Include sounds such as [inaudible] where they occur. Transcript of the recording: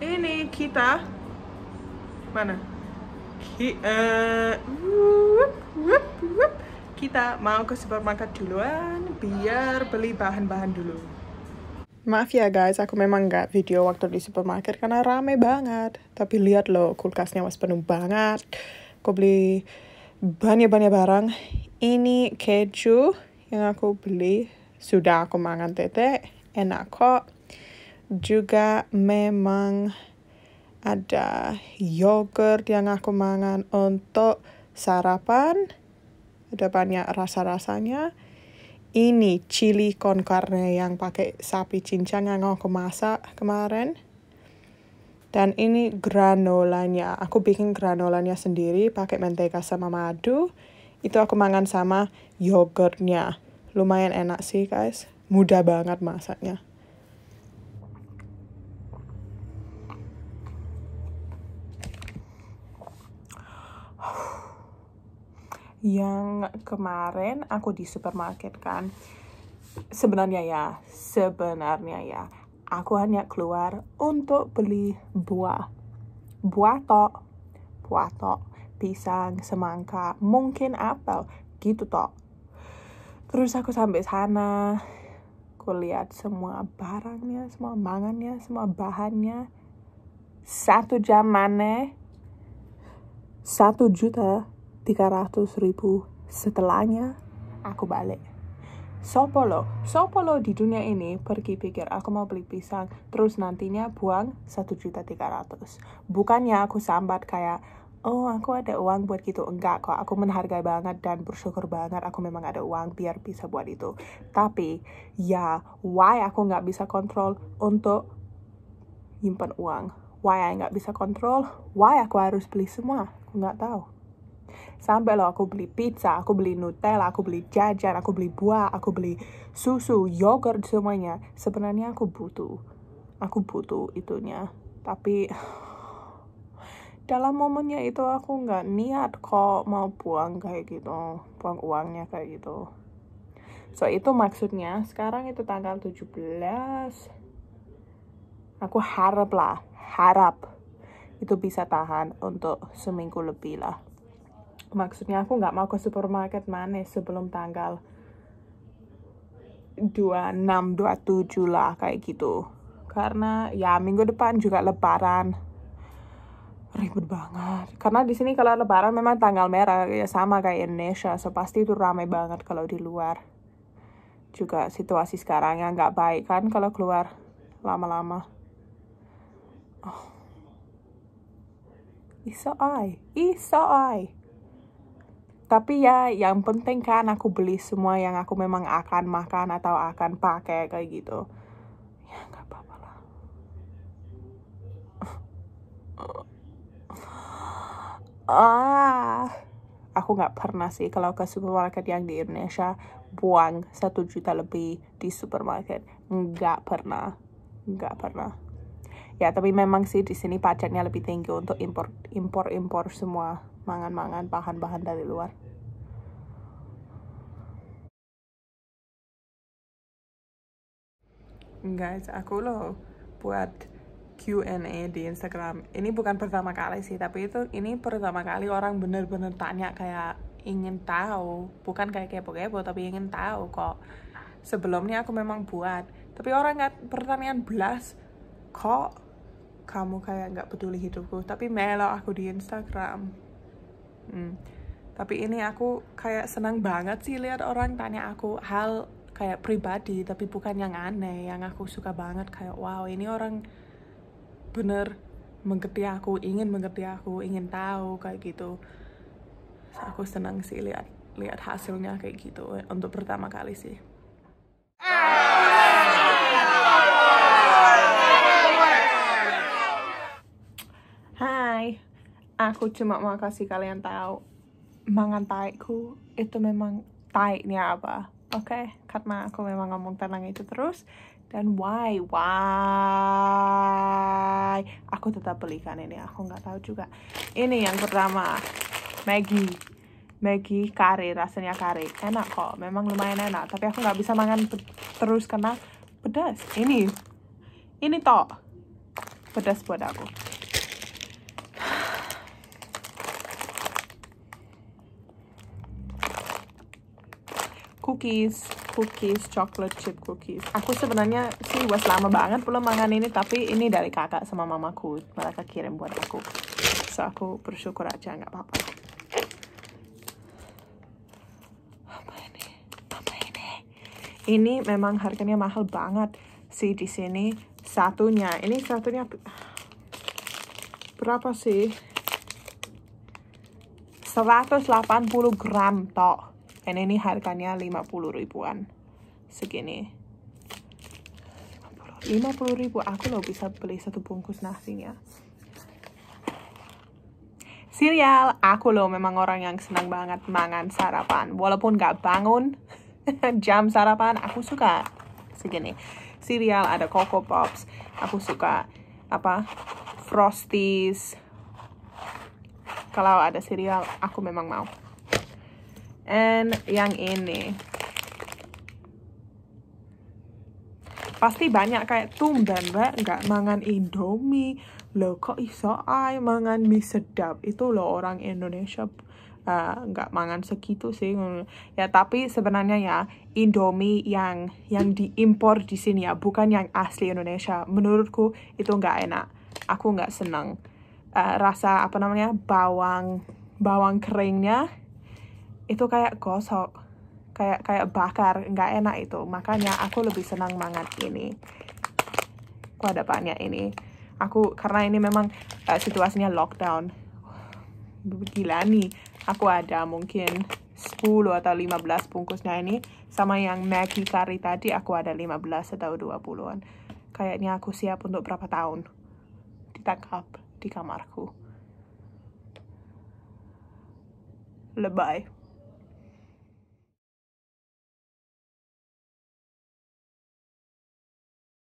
ini kita mana Ki, uh, wup, wup, wup. kita mau ke supermarket duluan biar beli bahan-bahan dulu Maaf ya guys, aku memang nggak video waktu di supermarket karena rame banget. Tapi lihat loh, kulkasnya was penuh banget. Aku beli banyak-banyak barang. Ini keju yang aku beli. Sudah aku makan tete, enak kok juga memang ada yogurt yang aku mangan untuk sarapan. Ada banyak rasa-rasanya. Ini chili con carne yang pakai sapi cincang yang aku masak kemarin. Dan ini granolanya. Aku bikin granolanya sendiri pakai mentega sama madu. Itu aku mangan sama yogurtnya. Lumayan enak sih guys. Mudah banget masaknya. yang kemarin aku di supermarket kan sebenarnya ya sebenarnya ya aku hanya keluar untuk beli buah buah tok buah tok pisang semangka mungkin apel gitu tok terus aku sampai sana aku lihat semua barangnya semua mangannya semua bahannya satu jam mana satu juta 300 ribu setelahnya aku balik Sopolo, Sopolo di dunia ini pergi pikir aku mau beli pisang terus nantinya buang satu juta tiga ratus. Bukannya aku sambat kayak oh aku ada uang buat gitu enggak kok aku menghargai banget dan bersyukur banget aku memang ada uang biar bisa buat itu tapi ya why aku nggak bisa kontrol untuk nyimpan uang why aku nggak bisa kontrol why aku harus beli semua aku nggak tahu Sampai loh aku beli pizza, aku beli Nutella, aku beli jajan, aku beli buah, aku beli susu, yogurt semuanya. Sebenarnya aku butuh. Aku butuh itunya. Tapi [sighs] dalam momennya itu aku nggak niat kok mau buang kayak gitu. Buang uangnya kayak gitu. So itu maksudnya sekarang itu tanggal 17 aku harap lah harap itu bisa tahan untuk seminggu lebih lah maksudnya aku nggak mau ke supermarket mana sebelum tanggal 26 27 lah kayak gitu karena ya minggu depan juga lebaran ribet banget karena di sini kalau lebaran memang tanggal merah ya sama kayak Indonesia so pasti itu ramai banget kalau di luar juga situasi sekarangnya nggak baik kan kalau keluar lama-lama oh. Isa ai, Isa ai tapi ya yang penting kan aku beli semua yang aku memang akan makan atau akan pakai kayak gitu ya nggak apa-apa lah ah aku nggak pernah sih kalau ke supermarket yang di Indonesia buang satu juta lebih di supermarket nggak pernah nggak pernah ya tapi memang sih di sini pajaknya lebih tinggi untuk impor impor impor semua mangan-mangan bahan-bahan dari luar guys aku loh buat Q&A di Instagram ini bukan pertama kali sih tapi itu ini pertama kali orang bener-bener tanya kayak ingin tahu bukan kayak kepo-kepo tapi ingin tahu kok sebelumnya aku memang buat tapi orang nggak pertanyaan belas kok kamu kayak nggak peduli hidupku tapi melo aku di Instagram Hmm. Tapi ini aku kayak senang banget sih lihat orang tanya aku hal kayak pribadi tapi bukan yang aneh yang aku suka banget kayak wow ini orang bener mengerti aku ingin mengerti aku ingin tahu kayak gitu aku senang sih lihat lihat hasilnya kayak gitu untuk pertama kali sih aku cuma mau kasih kalian tahu mangan taiku itu memang taiknya apa oke okay? karena aku memang ngomong tentang itu terus dan why why aku tetap belikan ini aku nggak tahu juga ini yang pertama Maggie Maggie kari rasanya kari enak kok memang lumayan enak tapi aku nggak bisa makan terus karena pedas ini ini toh pedas buat aku cookies cookies chocolate chip cookies aku sebenarnya sih wes lama banget belum makan ini tapi ini dari kakak sama mamaku mereka kirim buat aku so aku bersyukur aja nggak apa-apa apa ini apa ini ini memang harganya mahal banget sih di sini satunya ini satunya berapa sih 180 gram toh dan ini harganya 50 ribuan segini 50 ribu aku loh bisa beli satu bungkus nasinya serial aku loh memang orang yang senang banget mangan sarapan walaupun gak bangun [laughs] jam sarapan aku suka segini serial ada Coco Pops aku suka apa Frosties kalau ada serial aku memang mau and yang ini pasti banyak kayak tumben mbak nggak mangan indomie lo kok iso ay mangan mie sedap itu lo orang Indonesia eh, nggak uh, mangan segitu sih ya tapi sebenarnya ya Indomie yang yang diimpor di sini ya bukan yang asli Indonesia menurutku itu nggak enak aku nggak senang uh, eh, rasa apa namanya bawang bawang keringnya itu kayak gosok kayak kayak bakar nggak enak itu makanya aku lebih senang mangan ini kuadapannya ini aku karena ini memang uh, situasinya lockdown gila nih aku ada mungkin 10 atau 15 bungkusnya ini sama yang Maggie Curry tadi aku ada 15 atau 20-an kayaknya aku siap untuk berapa tahun ditangkap di kamarku lebay